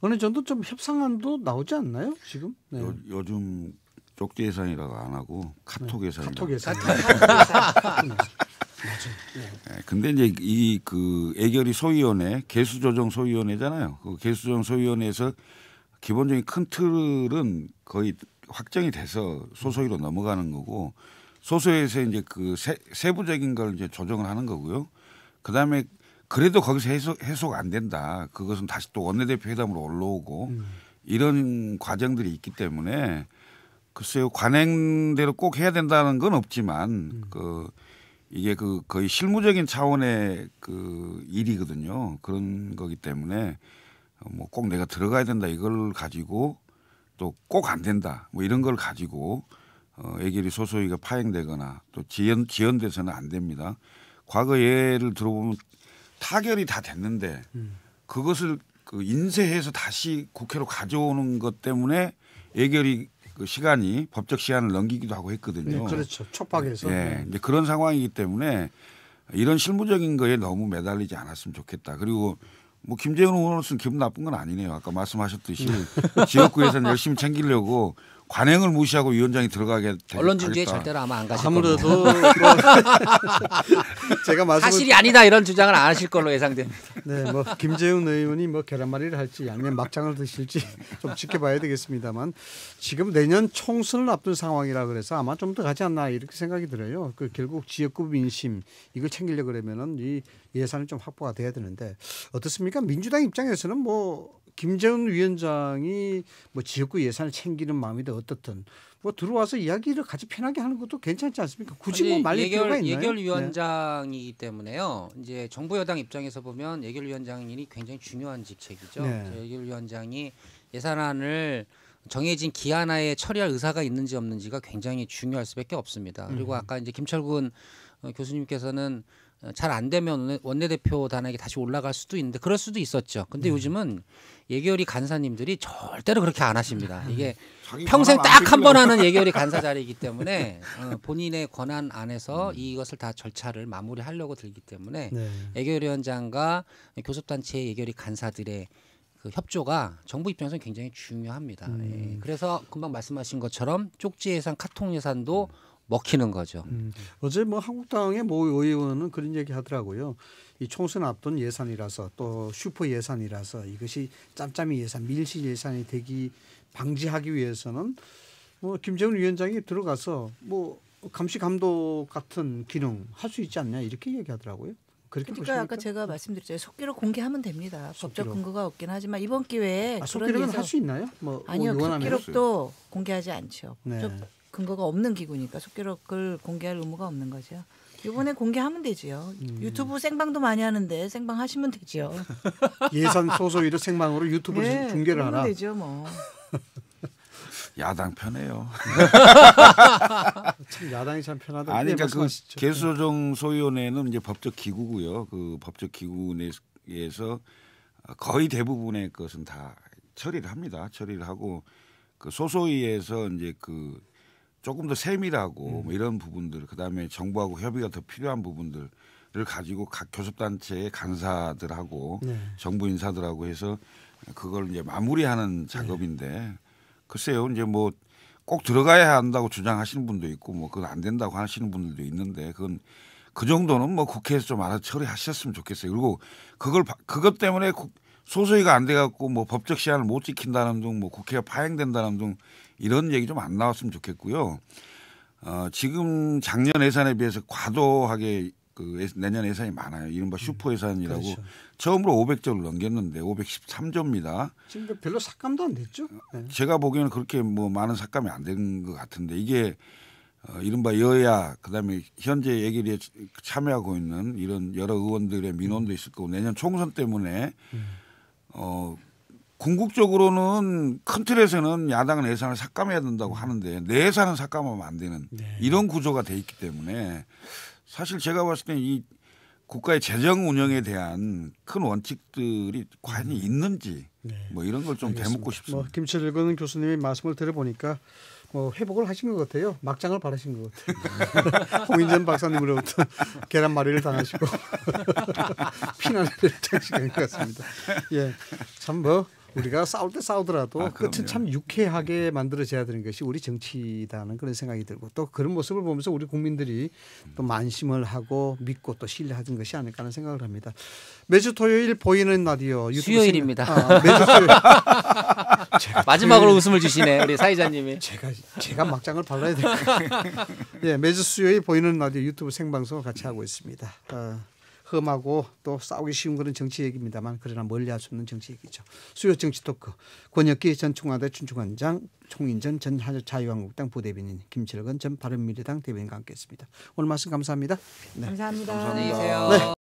B: 어느 정도 좀 협상안도 나오지 않나요 지금? 네. 요, 요즘 쪽지 예산이라고 안 하고 카톡 네. 예산. 카톡 예산. 네. 맞아요. 네. 네. 근데 이제 이그 애결이 소위원회 개수조정 소위원회잖아요. 그 개수조정 소위원회에서 기본적인 큰 틀은 거의 확정이 돼서 소소위로 넘어가는 거고 소소에서 이제 그 세, 부적인걸 이제 조정을 하는 거고요. 그 다음에 그래도 거기서 해소, 해소가 안 된다. 그것은 다시 또 원내대표 회담으로 올라오고 음. 이런 과정들이 있기 때문에 글쎄요 관행대로 꼭 해야 된다는 건 없지만 음. 그 이게 그 거의 실무적인 차원의 그 일이거든요. 그런 거기 때문에 뭐 꼭 내가 들어가야 된다 이걸 가지고 또 꼭 안 된다 뭐 이런 걸 가지고 어, 애결이 소소위가 파행되거나 또 지연 지연돼서는 안 됩니다. 과거 예를 들어보면 타결이 다 됐는데 음. 그것을 그 인쇄해서 다시 국회로 가져오는 것 때문에 애결이그 시간이 법적 시한을 넘기기도 하고 했거든요. 네, 그렇죠.
A: 촉박해서. 네,
B: 이제 그런 상황이기 때문에 이런 실무적인 거에 너무 매달리지 않았으면 좋겠다. 그리고 뭐 김재현 의원으로서는 기분 나쁜 건 아니네요. 아까 말씀하셨듯이 지역구 에서는 열심히 챙기려고 관행을 무시하고 위원장이 들어가게 언론주의에 절대로 아마 안 가실 아무래도 겁니다.
C: 제가 말씀 사실이 아니다 이런 주장을
A: 안 하실 걸로 예상됩니다. 네, 뭐 김재훈 의원이 뭐 계란말이를 할지 양념 막장을 드실지 좀 지켜봐야 되겠습니다만 지금 내년 총선을 앞둔 상황이라 그래서 아마 좀 더 가지 않나 이렇게 생각이 들어요. 그 결국 지역구 민심 이걸 챙기려 그러면은 이 예산이 좀 확보가 돼야 되는데 어떻습니까? 민주당 입장에서는 뭐 김재훈 위원장이 뭐 지역구 예산을 챙기는 마음이든 어떻든 뭐 들어와서 이야기를 같이 편하게 하는 것도 괜찮지 않습니까? 굳이 뭐 말릴 예결, 필요가 있나요?
C: 예결위원장이기 네. 때문에요. 이제 정부 여당 입장에서 보면 예결위원장이 굉장히 중요한 직책이죠. 네. 예결위원장이 예산안을 정해진 기한하에 처리할 의사가 있는지 없는지가 굉장히 중요할 수밖에 없습니다. 그리고 음. 아까 이제 김철근 어, 교수님께서는 어, 잘안 되면 원내대표 단에게 다시 올라갈 수도 있는데 그럴 수도 있었죠. 근데 음. 요즘은 예결위 간사님들이 절대로 그렇게 안 하십니다. 음. 이게 평생 딱 한 번 하는 예결위 간사 자리이기 때문에 어, 본인의 권한 안에서 음. 이것을 다 절차를 마무리하려고 들기 때문에 네. 예결위원장과 교섭단체 예결위 간사들의 그 협조가 정부 입장에서는 굉장히 중요합니다. 음. 예. 그래서 금방
A: 말씀하신 것처럼 쪽지 예산, 카톡 예산도 음. 먹히는 거죠. 음, 어제 뭐 한국당의 모 의원은 그런 얘기 하더라고요. 이 총선 앞둔 예산이라서 또 슈퍼 예산이라서 이것이 짬짬이 예산, 밀실 예산이 되기 방지하기 위해서는 뭐 김정은 위원장이 들어가서 뭐 감시 감독 같은 기능 할 수 있지 않냐 이렇게 얘기하더라고요. 그러니까 보십니까? 아까
D: 제가 말씀드렸죠. 속기로 공개하면 됩니다. 속기록. 법적 근거가 없긴 하지만 이번 기회에 아, 속기록은 할수 있나요? 뭐 아니요, 속기록도 그 공개하지 않죠. 네. 근거가 없는 기구니까 속기록을 공개할 의무가 없는 거죠. 이번에 음. 공개하면 되지요. 음. 유튜브 생방도 많이 하는데 생방 하시면 되지요. 예산 소소이를 생방으로 유튜브로 네, 중계를 하나. 되죠, 뭐.
B: 야당 편해요. 참 야당이 참 편하다. 아니 그러니까 그 개소정 소위원회는 이제 법적 기구고요. 그 법적 기구에서 거의 대부분의 것은 다 처리를 합니다. 처리를 하고 그 소소위에서 이제 그 조금 더 세밀하고 음. 뭐 이런 부분들 그다음에 정부하고 협의가 더 필요한 부분들을 가지고 각 교섭단체의 간사들하고 네. 정부 인사들하고 해서 그걸 이제 마무리하는 네. 작업인데 네. 글쎄요 이제 뭐 꼭 들어가야 한다고 주장하시는 분도 있고 뭐 그건 안 된다고 하시는 분들도 있는데 그건 그 정도는 뭐 국회에서 좀 알아서 처리하셨으면 좋겠어요. 그리고 그걸 그것 때문에 소소이가 안 돼갖고 뭐 법적 시한을 못 지킨다는 등뭐 국회가 파행된다는 등 이런 얘기 좀 안 나왔으면 좋겠고요. 어, 지금 작년 예산에 비해서 과도하게 그 예, 내년 예산이 많아요. 이른바 음, 슈퍼 예산이라고 음, 처음으로 500조를 넘겼는데 513조입니다.
A: 지금 별로 삭감도 안 됐죠? 어, 네.
B: 제가 보기에는 그렇게 뭐 많은 삭감이 안 된 것 같은데 이게 어, 이른바 여야 그다음에 현재 얘기를 참여하고 있는 이런 여러 의원들의 민원도 음. 있을 거고 내년 총선 때문에 음. 어 궁극적으로는 큰 틀에서는 야당은 예산을 삭감해야 된다고 하는데 내 예산은 삭감하면 안 되는 네. 이런 구조가 돼 있기 때문에 사실 제가 봤을 때이 국가의 재정 운영에 대한 큰 원칙들이 과연 음. 있는지 네. 뭐 이런 걸좀 되묻고 싶습니다. 뭐 김철근 교수님의
A: 말씀을 들어보니까 뭐 회복을 하신 것 같아요. 막장을 바라신 것 같아요.
B: 홍인전 박사님으로부터
A: 계란말이를 당하시고 피난을 장식한 것 같습니다. 예, 참 뭐. 우리가 싸울 때 싸우더라도 아, 끝은 참 유쾌하게 만들어져야 되는 것이 우리 정치다는 그런 생각이 들고 또 그런 모습을 보면서 우리 국민들이 또 만심을 하고 믿고 또신뢰하던 것이 아닐까 하는 생각을 합니다. 매주 토요일 보이는 라디오 수요일입니다. 아, 매주 토요일. 마지막으로 웃음을 주시네 우리 사이자님이. 제가 제가 막장을 발라야 될까요? 예, 매주 수요일 보이는 라디오 유튜브 생방송 같이 하고 있습니다. 아, 험하고 또 싸우기 쉬운 그런 정치 얘기입니다만 그러나 멀리할 수 없는 정치 얘기죠. 수요 정치 토크 권혁기 전 청와대 춘추관장 총인전 전 자유한국당 부대변인 김철근 전 바른미래당 대변인과 함께했습니다. 오늘 말씀 감사합니다. 네. 감사합니다. 네, 감사합니다. 안녕히 계세요. 네.